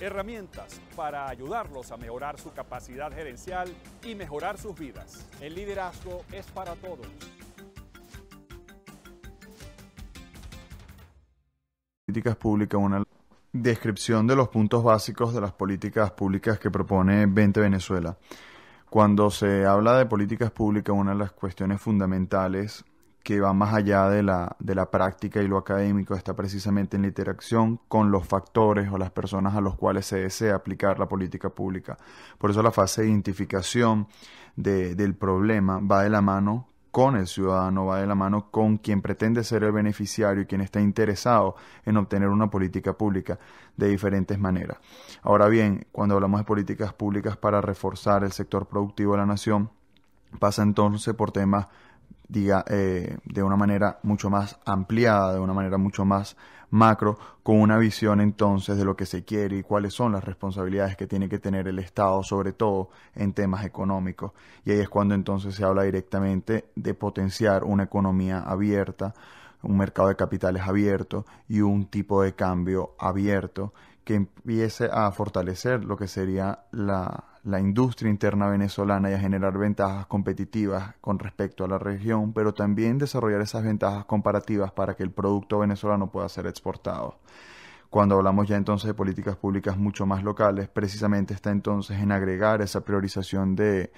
herramientas para ayudarlos a mejorar su capacidad gerencial y mejorar sus vidas. El liderazgo es para todos. Políticas públicas, una descripción de los puntos básicos de las políticas públicas que propone 20 Venezuela. Cuando se habla de políticas públicas, una de las cuestiones fundamentales que va más allá de la, de la práctica y lo académico, está precisamente en la interacción con los factores o las personas a los cuales se desea aplicar la política pública. Por eso la fase de identificación del problema va de la mano con el ciudadano, va de la mano con quien pretende ser el beneficiario y quien está interesado en obtener una política pública de diferentes maneras. Ahora bien, cuando hablamos de políticas públicas para reforzar el sector productivo de la nación, pasa entonces por temas diga, eh, de una manera mucho más ampliada, de una manera mucho más macro, con una visión entonces de lo que se quiere y cuáles son las responsabilidades que tiene que tener el Estado, sobre todo en temas económicos. Y ahí es cuando entonces se habla directamente de potenciar una economía abierta, un mercado de capitales abierto y un tipo de cambio abierto que empiece a fortalecer lo que sería la, la industria interna venezolana y a generar ventajas competitivas con respecto a la región, pero también desarrollar esas ventajas comparativas para que el producto venezolano pueda ser exportado. Cuando hablamos ya entonces de políticas públicas mucho más locales, precisamente está entonces en agregar esa priorización de,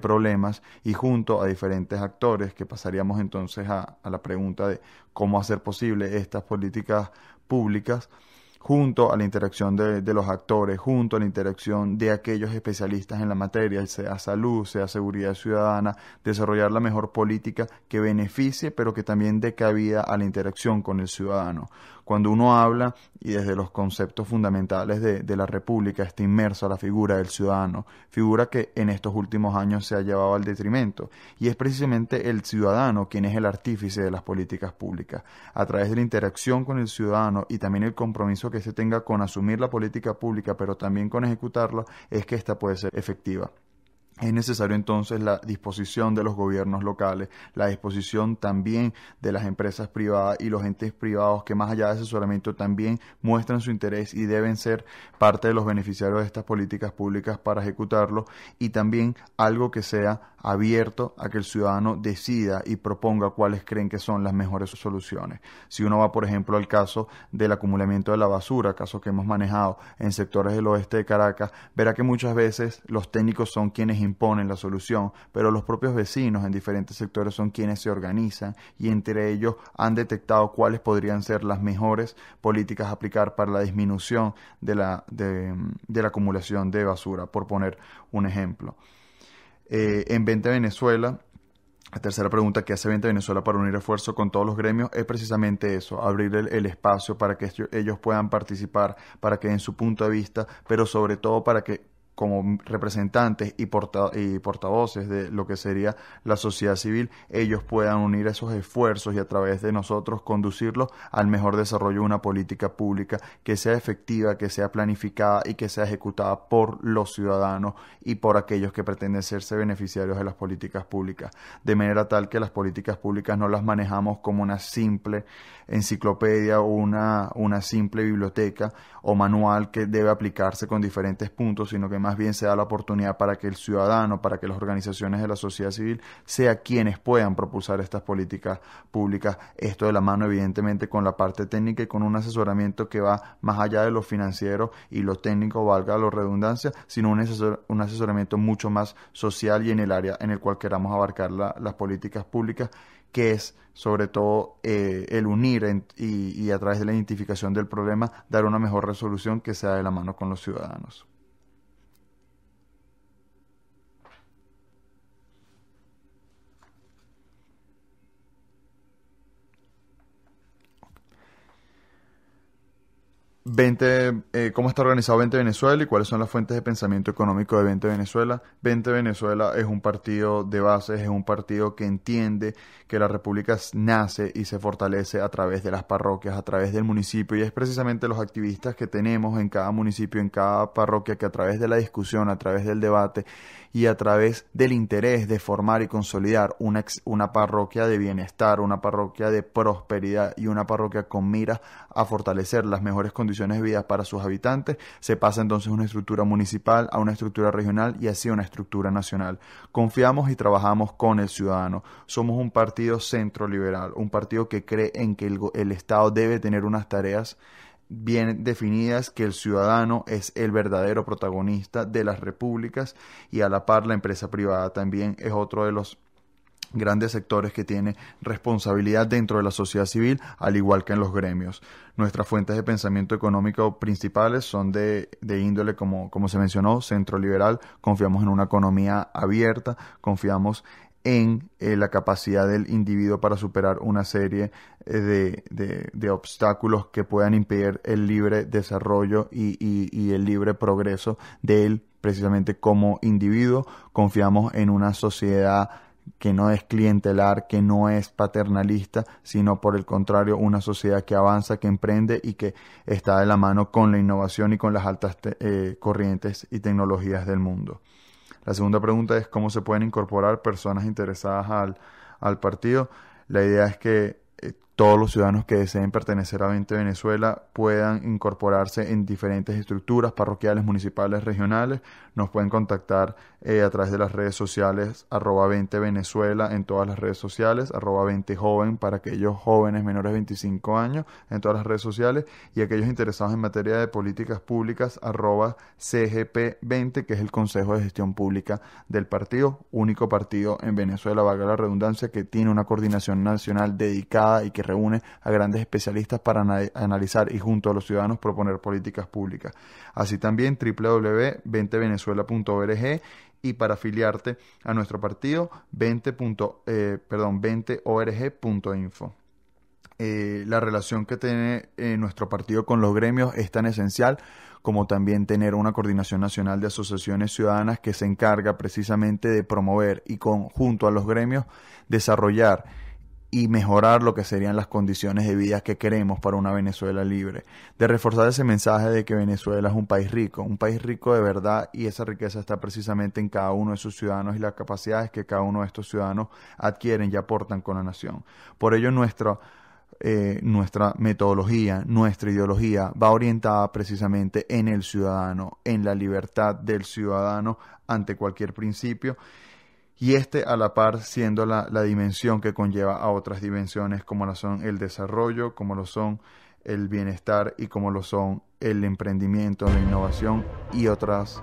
problemas y junto a diferentes actores que pasaríamos entonces a, a la pregunta de cómo hacer posible estas políticas públicas junto a la interacción de, los actores, junto a la interacción de aquellos especialistas en la materia, sea salud, sea seguridad ciudadana, desarrollar la mejor política que beneficie, pero que también dé cabida a la interacción con el ciudadano. Cuando uno habla y desde los conceptos fundamentales de, la República está inmersa la figura del ciudadano, figura que en estos últimos años se ha llevado al detrimento. Y es precisamente el ciudadano quien es el artífice de las políticas públicas. A través de la interacción con el ciudadano y también el compromiso que se tenga con asumir la política pública, pero también con ejecutarla, es que esta puede ser efectiva. Es necesario entonces la disposición de los gobiernos locales, la disposición también de las empresas privadas y los entes privados que más allá de asesoramiento también muestran su interés y deben ser parte de los beneficiarios de estas políticas públicas para ejecutarlo y también algo que sea abierto a que el ciudadano decida y proponga cuáles creen que son las mejores soluciones. Si uno va, por ejemplo, al caso del acumulamiento de la basura, caso que hemos manejado en sectores del oeste de Caracas, verá que muchas veces los técnicos son quienes imponen la solución, pero los propios vecinos en diferentes sectores son quienes se organizan y entre ellos han detectado cuáles podrían ser las mejores políticas a aplicar para la disminución de la, de, la acumulación de basura, por poner un ejemplo. Eh, en Venta Venezuela, la tercera pregunta que hace 20 Venezuela para unir esfuerzo con todos los gremios es precisamente eso, abrir el, espacio para que ellos puedan participar, para que en su punto de vista, pero sobre todo para que como representantes y, porta y portavoces de lo que sería la sociedad civil, ellos puedan unir esos esfuerzos y a través de nosotros conducirlos al mejor desarrollo de una política pública que sea efectiva, que sea planificada y que sea ejecutada por los ciudadanos y por aquellos que pretenden serse beneficiarios de las políticas públicas, de manera tal que las políticas públicas no las manejamos como una simple enciclopedia o una, una simple biblioteca o manual que debe aplicarse con diferentes puntos, sino que más bien se da la oportunidad para que el ciudadano, para que las organizaciones de la sociedad civil sea quienes puedan propulsar estas políticas públicas. Esto de la mano, evidentemente, con la parte técnica y con un asesoramiento que va más allá de lo financiero y lo técnico, valga la redundancia, sino un, asesoramiento mucho más social y en el área en el cual queramos abarcar las políticas públicas que es sobre todo eh, el unir y a través de la identificación del problema dar una mejor resolución que sea de la mano con los ciudadanos. 20, eh, cómo está organizado 20 Venezuela y cuáles son las fuentes de pensamiento económico de 20 Venezuela. 20 Venezuela es un partido de bases, es un partido que entiende que la República nace y se fortalece a través de las parroquias, a través del municipio y es precisamente los activistas que tenemos en cada municipio, en cada parroquia, que a través de la discusión, a través del debate y a través del interés de formar y consolidar una, una parroquia de bienestar, una parroquia de prosperidad y una parroquia con mira a fortalecer las mejores condiciones de para sus habitantes, se pasa entonces una estructura municipal a una estructura regional y así a una estructura nacional. Confiamos y trabajamos con el ciudadano. Somos un partido centro liberal, un partido que cree en que el Estado debe tener unas tareas bien definidas que el ciudadano es el verdadero protagonista de las repúblicas y a la par la empresa privada también es otro de los grandes sectores que tiene responsabilidad dentro de la sociedad civil, al igual que en los gremios. Nuestras fuentes de pensamiento económico principales son de, índole, como, como se mencionó, centro liberal, confiamos en una economía abierta, confiamos en eh, la capacidad del individuo para superar una serie eh, de, obstáculos que puedan impedir el libre desarrollo y, y el libre progreso de él precisamente como individuo. Confiamos en una sociedad que no es clientelar, que no es paternalista, sino por el contrario, una sociedad que avanza, que emprende y que está de la mano con la innovación y con las altas eh, corrientes y tecnologías del mundo. La segunda pregunta es cómo se pueden incorporar personas interesadas al, partido. La idea es que eh, todos los ciudadanos que deseen pertenecer a 20 Venezuela puedan incorporarse en diferentes estructuras parroquiales, municipales, regionales. Nos pueden contactar eh, a través de las redes sociales arroba 20 Venezuela en todas las redes sociales, arroba 20 joven para aquellos jóvenes menores de 25 años en todas las redes sociales y aquellos interesados en materia de políticas públicas arroba CGP20 que es el Consejo de Gestión Pública del partido, único partido en Venezuela, valga la redundancia, que tiene una coordinación nacional dedicada y que reúne a grandes especialistas para analizar y junto a los ciudadanos proponer políticas públicas. Así también www.20venezuela.org y para afiliarte a nuestro partido 20. Eh, perdón, 20org.info. Eh, la relación que tiene eh, nuestro partido con los gremios es tan esencial como también tener una coordinación nacional de asociaciones ciudadanas que se encarga precisamente de promover y con, junto a los gremios desarrollar y mejorar lo que serían las condiciones de vida que queremos para una Venezuela libre, de reforzar ese mensaje de que Venezuela es un país rico, un país rico de verdad y esa riqueza está precisamente en cada uno de sus ciudadanos y las capacidades que cada uno de estos ciudadanos adquieren y aportan con la nación. Por ello nuestra eh, nuestra metodología, nuestra ideología va orientada precisamente en el ciudadano, en la libertad del ciudadano ante cualquier principio y este a la par siendo la, la, dimensión que conlleva a otras dimensiones como lo son el desarrollo, como lo son el bienestar y como lo son el emprendimiento, la innovación y otras